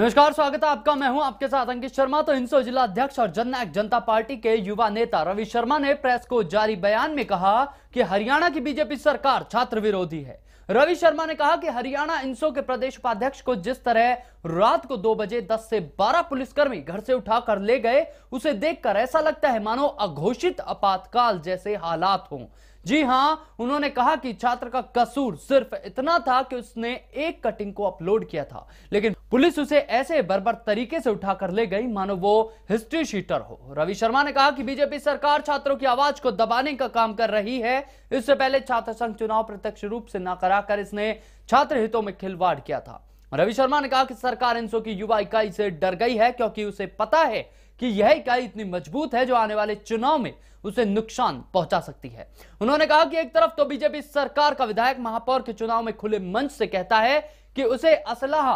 नमस्कार स्वागत है आपका मैं हूं आपके साथ अंकित शर्मा तो इनसो जिला अध्यक्ष और जननायक जनता पार्टी के युवा नेता रवि शर्मा ने प्रेस को जारी बयान में कहा कि हरियाणा की बीजेपी सरकार छात्र विरोधी है रवि शर्मा ने कहा कि हरियाणा इंसो के प्रदेश उपाध्यक्ष को जिस तरह रात को दो बजे दस से बारह पुलिसकर्मी घर से उठाकर ले गए उसे देखकर ऐसा लगता है मानो अघोषित आपातकाल जैसे हालात हों जी हाँ उन्होंने कहा कि छात्र का कसूर सिर्फ इतना था कि उसने एक कटिंग को अपलोड किया था लेकिन पुलिस उसे ऐसे बर्बर तरीके से उठाकर ले गई मानो वो हिस्ट्री शीटर हो रवि शर्मा ने कहा कि बीजेपी सरकार छात्रों की आवाज को दबाने का काम कर रही है इससे पहले छात्र संघ चुनाव प्रत्यक्ष रूप से न कराकर इसने छात्र हितों में खिलवाड़ किया था रवि शर्मा ने कहा कि सरकार इनसो की युवा इकाई से डर गई है क्योंकि उसे पता है कि यह इकाई इतनी मजबूत है जो आने वाले चुनाव में उसे नुकसान पहुंचा सकती है उन्होंने कहा कि एक तरफ तो बीजेपी सरकार का विधायक महापौर के चुनाव में खुले मंच से कहता है कि उसे असलाह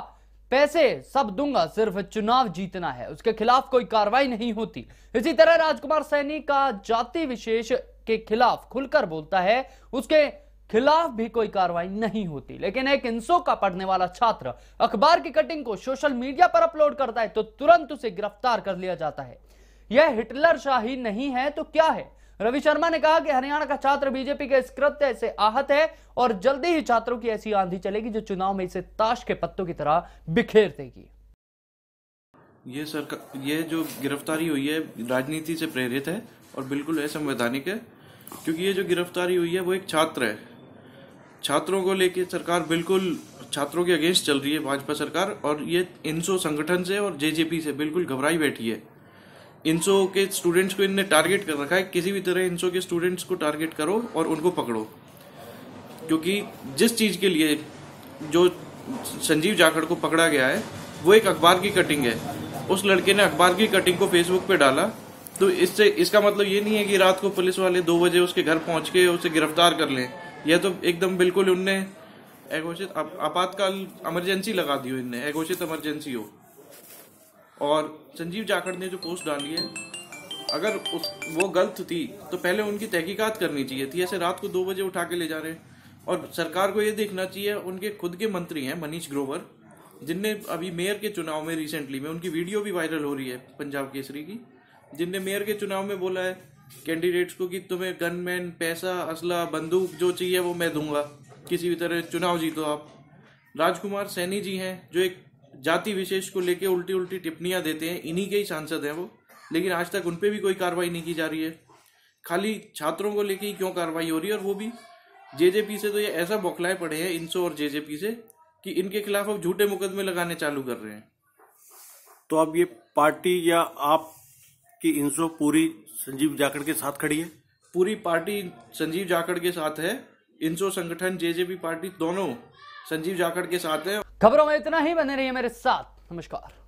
पैसे सब दूंगा सिर्फ चुनाव जीतना है उसके खिलाफ कोई कार्रवाई नहीं होती इसी तरह राजकुमार सैनी का जाति विशेष के खिलाफ खुलकर बोलता है उसके खिलाफ भी कोई कार्रवाई नहीं होती लेकिन एक इंसो का पढ़ने वाला छात्र अखबार की कटिंग को सोशल मीडिया पर अपलोड करता है तो तुरंत उसे गिरफ्तार कर लिया जाता है यह हिटलर शाही नहीं है तो क्या है रवि शर्मा ने कहा कि हरियाणा का छात्र बीजेपी के इस कृत्य से आहत है और जल्दी ही छात्रों की ऐसी आंधी चलेगी जो चुनाव में इसे ताश के पत्तों की तरह बिखेर देगी ये सरकार ये जो गिरफ्तारी हुई है राजनीति से प्रेरित है और बिल्कुल असंवैधानिक है क्योंकि ये जो गिरफ्तारी हुई है वो एक छात्र है छात्रों को लेके सरकार बिल्कुल छात्रों के अगेंस्ट चल रही है भाजपा सरकार और ये इनसो संगठन से और जेजेपी से बिल्कुल घबराई बैठी है इनसो के स्टूडेंट्स को इनने टारगेट कर रखा है किसी भी तरह इनसो के स्टूडेंट्स को टारगेट करो और उनको पकड़ो क्योंकि जिस चीज़ के लिए जो संजीव जाखड़ को पकड़ा गया है वो एक अखबार की कटिंग है उस लड़के ने अखबार की कटिंग को फेसबुक पे डाला तो इससे इसका मतलब ये नहीं है कि रात को पुलिस वाले दो बजे उसके घर पहुंच के उसे गिरफ्तार कर लें यह तो एकदम बिल्कुल उनने अघोषित आपातकाल इमरजेंसी लगा दी इनने अघोषित इमरजेंसी हो और संजीव जाखड़ ने जो पोस्ट डाली है अगर उस वो गलत थी तो पहले उनकी तहकीकात करनी चाहिए थी ऐसे रात को दो बजे उठा के ले जा रहे हैं और सरकार को ये देखना चाहिए उनके खुद के मंत्री हैं मनीष ग्रोवर जिनने अभी मेयर के चुनाव में रिसेंटली में उनकी वीडियो भी वायरल हो रही है पंजाब केसरी की जिनने मेयर के चुनाव में बोला है कैंडिडेट्स को कि तुम्हें गनमैन पैसा असला बंदूक जो चाहिए वो मैं दूंगा किसी भी तरह चुनाव जीतो आप राजकुमार सैनी जी हैं जो एक जाति विशेष को लेकर उल्टी उल्टी टिप्पणियां देते हैं इन्हीं के ही सांसद हैं वो लेकिन आज तक उन पर भी कोई कार्रवाई नहीं की जा रही है खाली छात्रों को लेकर ही क्यों कार्रवाई हो रही है और वो भी जेजेपी से तो ये ऐसा बौखलाए पड़े हैं इनसो और जेजेपी से कि इनके खिलाफ अब झूठे मुकदमे लगाने चालू कर रहे हैं तो अब ये पार्टी या आप कि इनसो पूरी संजीव जाखड़ के साथ खड़ी है पूरी पार्टी संजीव जाखड़ के साथ है इनसो संगठन जेजेपी पार्टी दोनों संजीव जाखड़ के साथ है खबरों में इतना ही बने रहिए मेरे साथ नमस्कार